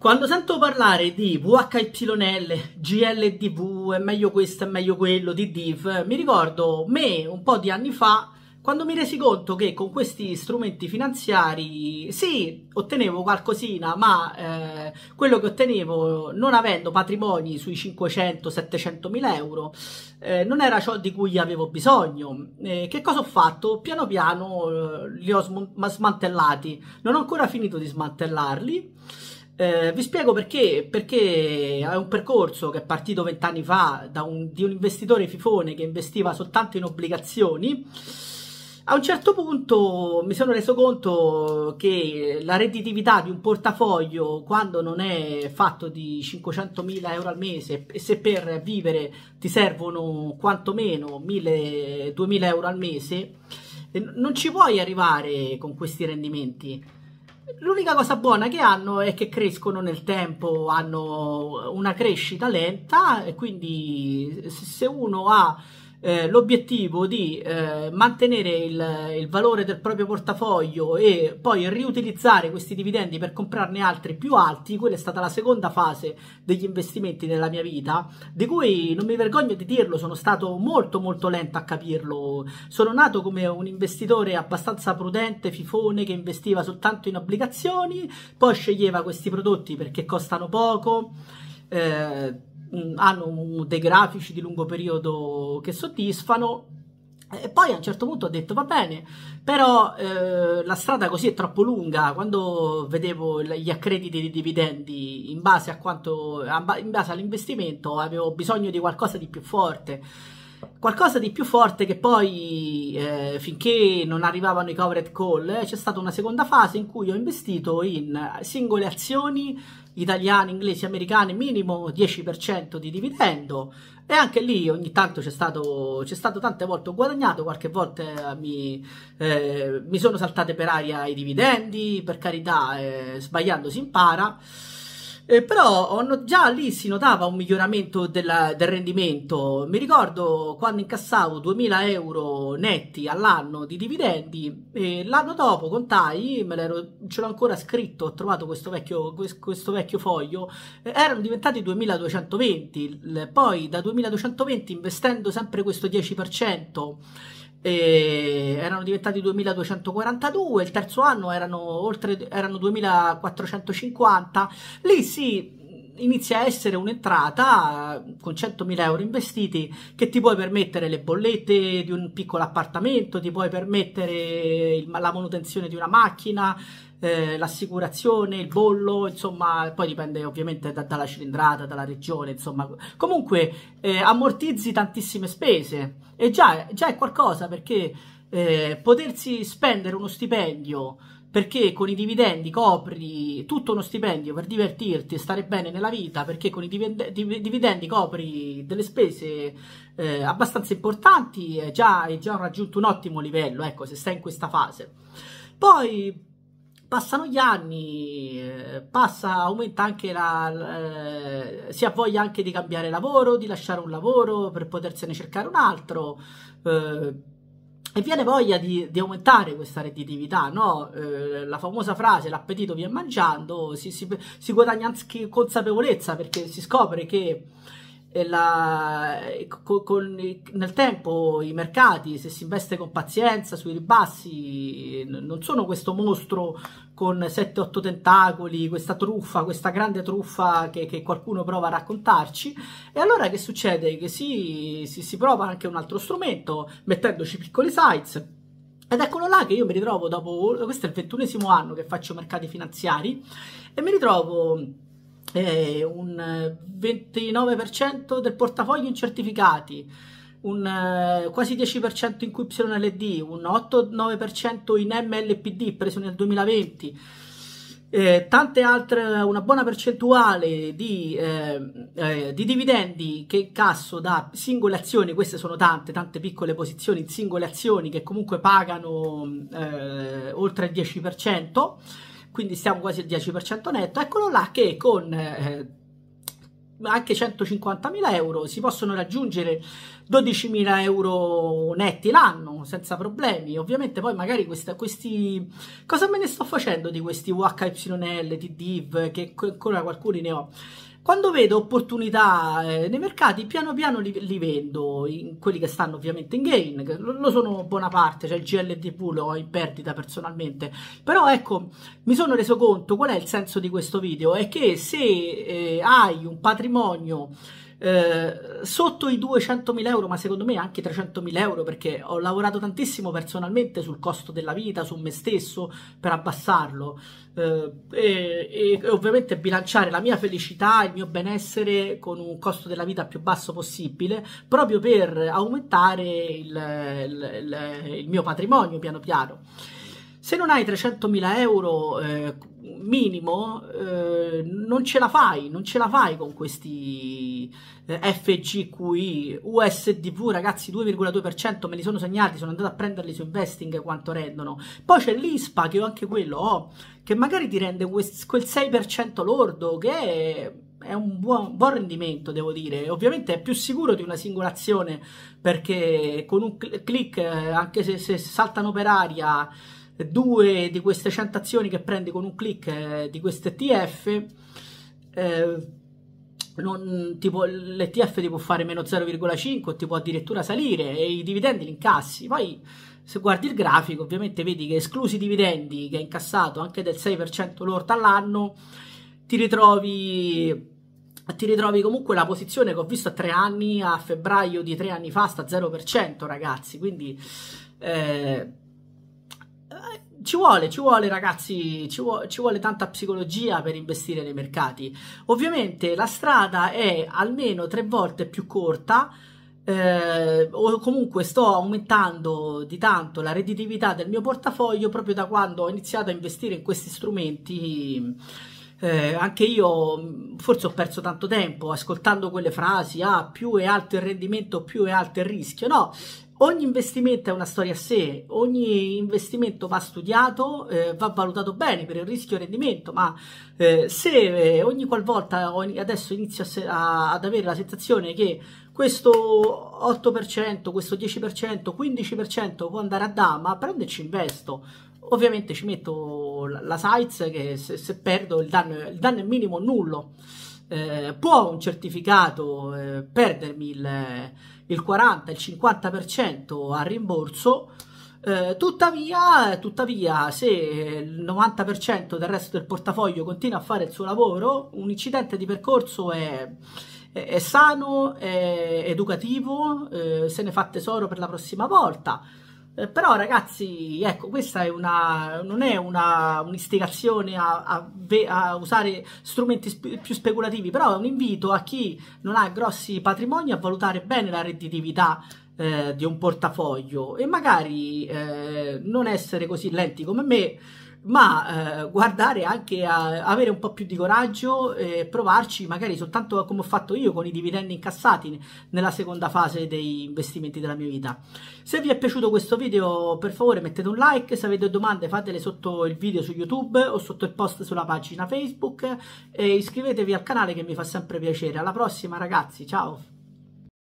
Quando sento parlare di VHYL, GLDV, è meglio questo, è meglio quello, di div, mi ricordo me un po' di anni fa quando mi resi conto che con questi strumenti finanziari sì, ottenevo qualcosina, ma eh, quello che ottenevo non avendo patrimoni sui 500-700 mila euro eh, non era ciò di cui avevo bisogno. Eh, che cosa ho fatto? Piano piano eh, li ho sm- smantellati, non ho ancora finito di smantellarli. Eh, vi spiego perché, perché è un percorso che è partito vent'anni fa un, di un investitore fifone che investiva soltanto in obbligazioni. A un certo punto mi sono reso conto che la redditività di un portafoglio, quando non è fatto di 500.000 euro al mese, e se per vivere ti servono quantomeno 1.000-2.000 euro al mese, eh, non ci puoi arrivare con questi rendimenti L'unica cosa buona che hanno è che crescono nel tempo, hanno una crescita lenta e quindi se uno ha eh, l'obiettivo di eh, mantenere il, il, valore del proprio portafoglio e poi riutilizzare questi dividendi per comprarne altri più alti, quella è stata la seconda fase degli investimenti nella mia vita, di cui non mi vergogno di dirlo, sono stato molto molto lento a capirlo. Sono nato come un investitore abbastanza prudente, fifone, che investiva soltanto in obbligazioni, poi sceglieva questi prodotti perché costano poco. Eh, Mm, hanno dei grafici di lungo periodo che soddisfano. E poi a un certo punto ho detto va bene, però eh, la strada così è troppo lunga. Quando vedevo gli accrediti di dividendi in base, quanto, in base all'investimento avevo bisogno di qualcosa di più forte qualcosa di più forte che poi eh, finché non arrivavano i covered call eh, c'è stata una seconda fase in cui ho investito in singole azioni italiani, inglesi, americani, minimo 10% di dividendo. E anche lì ogni tanto c'è stato, c'è stato tante volte ho guadagnato, qualche volta eh, mi, eh, mi sono saltate per aria i dividendi, per carità, eh, sbagliando si impara. Eh, però on- già lì si notava un miglioramento della- del rendimento. Mi ricordo quando incassavo 2000 euro netti all'anno di dividendi e l'anno dopo contai, me l'ero, ce l'ho ancora scritto, ho trovato questo vecchio, questo vecchio foglio, eh, erano diventati 2220, poi da 2220 investendo sempre questo 10% e erano diventati 2242, il terzo anno erano, oltre, erano 2450. Lì sì, inizia a essere un'entrata con 100.000 euro investiti che ti puoi permettere le bollette di un piccolo appartamento, ti puoi permettere il, la manutenzione di una macchina, eh, l'assicurazione, il bollo, insomma, poi dipende ovviamente da, dalla cilindrata, dalla regione, insomma. Comunque eh, ammortizzi tantissime spese e già, già è qualcosa perché eh, potersi spendere uno stipendio perché con i dividendi copri tutto uno stipendio per divertirti e stare bene nella vita, perché con i dividendi copri delle spese eh, abbastanza importanti e eh, già, hai già raggiunto un ottimo livello, ecco, se stai in questa fase. Poi passano gli anni, eh, passa, aumenta anche la... Eh, si ha voglia anche di cambiare lavoro, di lasciare un lavoro per potersene cercare un altro. Eh, e viene voglia di, di aumentare questa redditività, no? eh, la famosa frase l'appetito viene mangiando, si, si, si guadagna anche consapevolezza perché si scopre che la, con, con, nel tempo i mercati, se si investe con pazienza sui ribassi, non sono questo mostro con 7-8 tentacoli, questa truffa, questa grande truffa che, che, qualcuno prova a raccontarci. E allora che succede? Che si, si, si prova anche un altro strumento, mettendoci piccoli sites, ed eccolo là che io mi ritrovo dopo, questo è il ventunesimo anno che faccio mercati finanziari e mi ritrovo eh, un 29% del portafoglio in certificati, un eh, quasi 10% in QYLD, un 8-9% in MLPD preso nel 2020. Eh, tante altre, una buona percentuale di, eh, eh, di, dividendi che incasso da singole azioni, queste sono tante, tante piccole posizioni in singole azioni che comunque pagano eh, oltre il 10% quindi siamo quasi al 10% netto, eccolo là che con eh, anche 150.000 euro si possono raggiungere 12.000 euro netti l'anno senza problemi. Ovviamente poi magari questa, questi... cosa me ne sto facendo di questi WHYL, TDIV che ancora qualcuno ne ho? Quando vedo opportunità eh, nei mercati, piano piano li, li vendo, in quelli che stanno ovviamente in gain, lo, sono buona parte, cioè il GLTV lo ho in perdita personalmente, però ecco, mi sono reso conto qual è il senso di questo video, è che se eh, hai un patrimonio eh, sotto i 200.000 euro, ma secondo me anche 300.000 euro, perché ho lavorato tantissimo personalmente sul costo della vita, su me stesso, per abbassarlo. Eh, e, e, ovviamente bilanciare la mia felicità, il mio benessere con un costo della vita più basso possibile, proprio per aumentare il, il, il, il mio patrimonio piano piano se non hai 300.000 euro eh, minimo, eh, non ce la fai, non ce la fai con questi eh, FGQI, USDV, ragazzi, 2,2% me li sono segnati, sono andato a prenderli su investing quanto rendono. Poi c'è l'ISPA, che ho anche quello, oh, che magari ti rende quel 6% lordo, che è è un buon, buon, rendimento, devo dire. Ovviamente è più sicuro di una singolazione perché con un click, eh, anche se, se saltano per aria, due di queste 100 azioni che prendi con un click eh, di queste TF, eh, non, tipo, l'ETF ti può fare meno 0,5 ti può addirittura salire e i dividendi li incassi. Poi se guardi il grafico ovviamente vedi che esclusi i dividendi che hai incassato anche del 6% lordo all'anno, ti ritrovi ti ritrovi comunque la posizione che ho visto a tre anni, a febbraio di tre anni fa, sta 0%, ragazzi. Quindi eh, ci vuole, ci vuole ragazzi, ci, vuole, ci vuole tanta psicologia per investire nei mercati. Ovviamente la strada è almeno tre volte più corta. Eh, o comunque sto aumentando di tanto la redditività del mio portafoglio proprio da quando ho iniziato a investire in questi strumenti. Eh, anche io forse ho perso tanto tempo ascoltando quelle frasi, ah, più è alto il rendimento, più è alto il rischio. No, ogni investimento è una storia a sé, ogni investimento va studiato, eh, va valutato bene per il rischio e il rendimento, ma eh, se eh, ogni qualvolta ogni, adesso inizio a, a, ad avere la sensazione che questo 8%, questo 10%, 15% può andare a dama, prendo e ci investo. Ovviamente ci metto la, la size che se, se perdo il danno, il danno è minimo nullo eh, può un certificato eh, perdermi il, eh, il 40, il 50% a rimborso, eh, tuttavia, tuttavia, se il 90% del resto del portafoglio continua a fare il suo lavoro, un incidente di percorso è, è, è sano, è educativo, eh, se ne fa tesoro per la prossima volta. Eh, però ragazzi, ecco, questa è una, non è un'istigazione a, a, a, usare strumenti spe più speculativi, però è un invito a chi non ha grossi patrimoni a valutare bene la redditività eh, di un portafoglio e magari eh, non essere così lenti come me ma eh, guardare anche a avere un po' più di coraggio e eh, provarci magari soltanto come ho fatto io con i dividendi incassati nella seconda fase dei investimenti della mia vita. Se vi è piaciuto questo video per favore mettete un like, se avete domande fatele sotto il video su YouTube o sotto il post sulla pagina Facebook e iscrivetevi al canale che mi fa sempre piacere. Alla prossima ragazzi, ciao!